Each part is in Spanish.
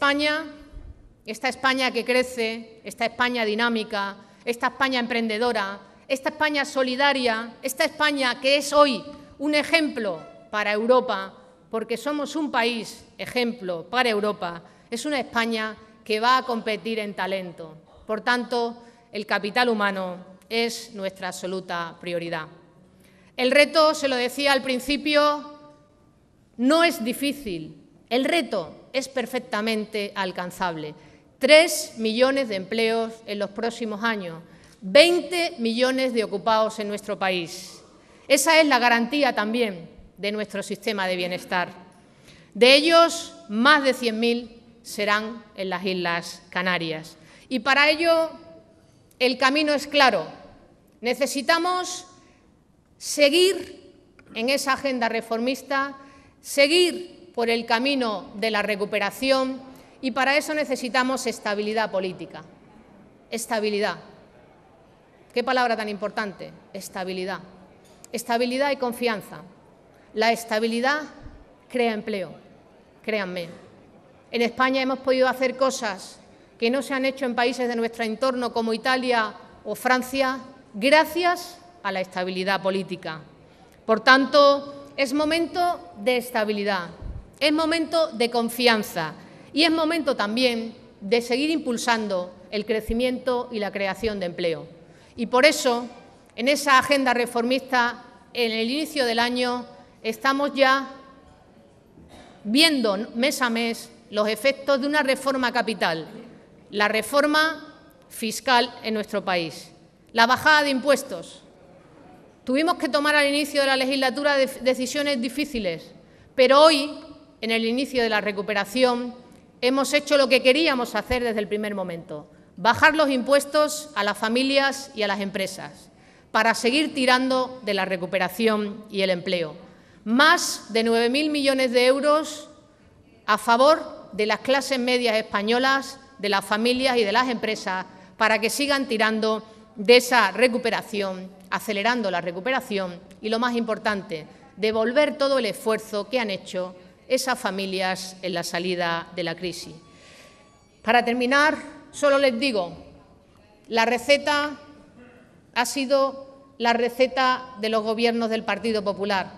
España, esta España que crece, esta España dinámica, esta España emprendedora, esta España solidaria, esta España que es hoy un ejemplo para Europa, porque somos un país ejemplo para Europa, es una España que va a competir en talento. Por tanto, el capital humano es nuestra absoluta prioridad. El reto, se lo decía al principio, no es difícil. El reto es perfectamente alcanzable. 3 millones de empleos en los próximos años, 20 millones de ocupados en nuestro país. Esa es la garantía también de nuestro sistema de bienestar. De ellos, más de 100.000 serán en las Islas Canarias. Y para ello, el camino es claro. Necesitamos seguir en esa agenda reformista, seguir por el camino de la recuperación y para eso necesitamos estabilidad política. Estabilidad. ¿Qué palabra tan importante? Estabilidad. Estabilidad y confianza. La estabilidad crea empleo, créanme. En España hemos podido hacer cosas que no se han hecho en países de nuestro entorno como Italia o Francia gracias a la estabilidad política. Por tanto, es momento de estabilidad. Es momento de confianza y es momento también de seguir impulsando el crecimiento y la creación de empleo. Y por eso, en esa agenda reformista, en el inicio del año, estamos ya viendo mes a mes los efectos de una reforma capital, la reforma fiscal en nuestro país, la bajada de impuestos. Tuvimos que tomar al inicio de la legislatura decisiones difíciles, pero hoy en el inicio de la recuperación, hemos hecho lo que queríamos hacer desde el primer momento, bajar los impuestos a las familias y a las empresas, para seguir tirando de la recuperación y el empleo. Más de 9.000 millones de euros a favor de las clases medias españolas, de las familias y de las empresas, para que sigan tirando de esa recuperación, acelerando la recuperación y, lo más importante, devolver todo el esfuerzo que han hecho esas familias en la salida de la crisis. Para terminar, solo les digo, la receta ha sido la receta de los gobiernos del Partido Popular.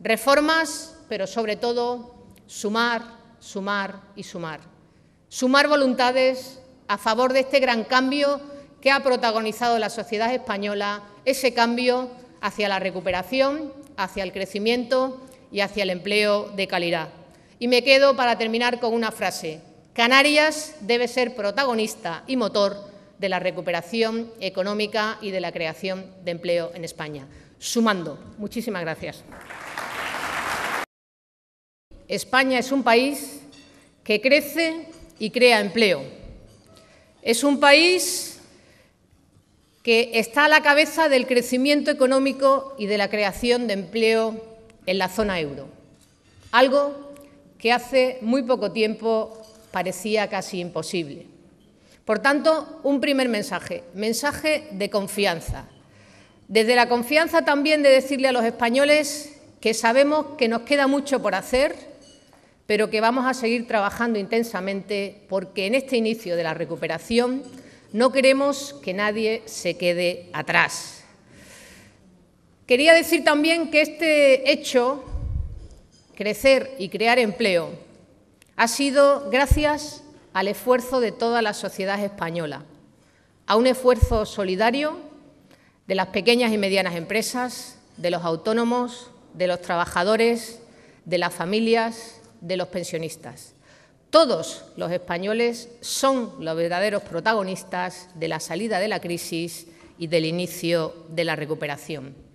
Reformas, pero sobre todo sumar, sumar y sumar. Sumar voluntades a favor de este gran cambio que ha protagonizado la sociedad española, ese cambio hacia la recuperación, hacia el crecimiento, y hacia el empleo de calidad. Y me quedo para terminar con una frase. Canarias debe ser protagonista y motor de la recuperación económica y de la creación de empleo en España. Sumando. Muchísimas gracias. España es un país que crece y crea empleo. Es un país que está a la cabeza del crecimiento económico y de la creación de empleo en la zona euro, algo que hace muy poco tiempo parecía casi imposible. Por tanto, un primer mensaje, mensaje de confianza. Desde la confianza también de decirle a los españoles que sabemos que nos queda mucho por hacer, pero que vamos a seguir trabajando intensamente porque en este inicio de la recuperación no queremos que nadie se quede atrás. Quería decir también que este hecho, crecer y crear empleo, ha sido gracias al esfuerzo de toda la sociedad española, a un esfuerzo solidario de las pequeñas y medianas empresas, de los autónomos, de los trabajadores, de las familias, de los pensionistas. Todos los españoles son los verdaderos protagonistas de la salida de la crisis y del inicio de la recuperación.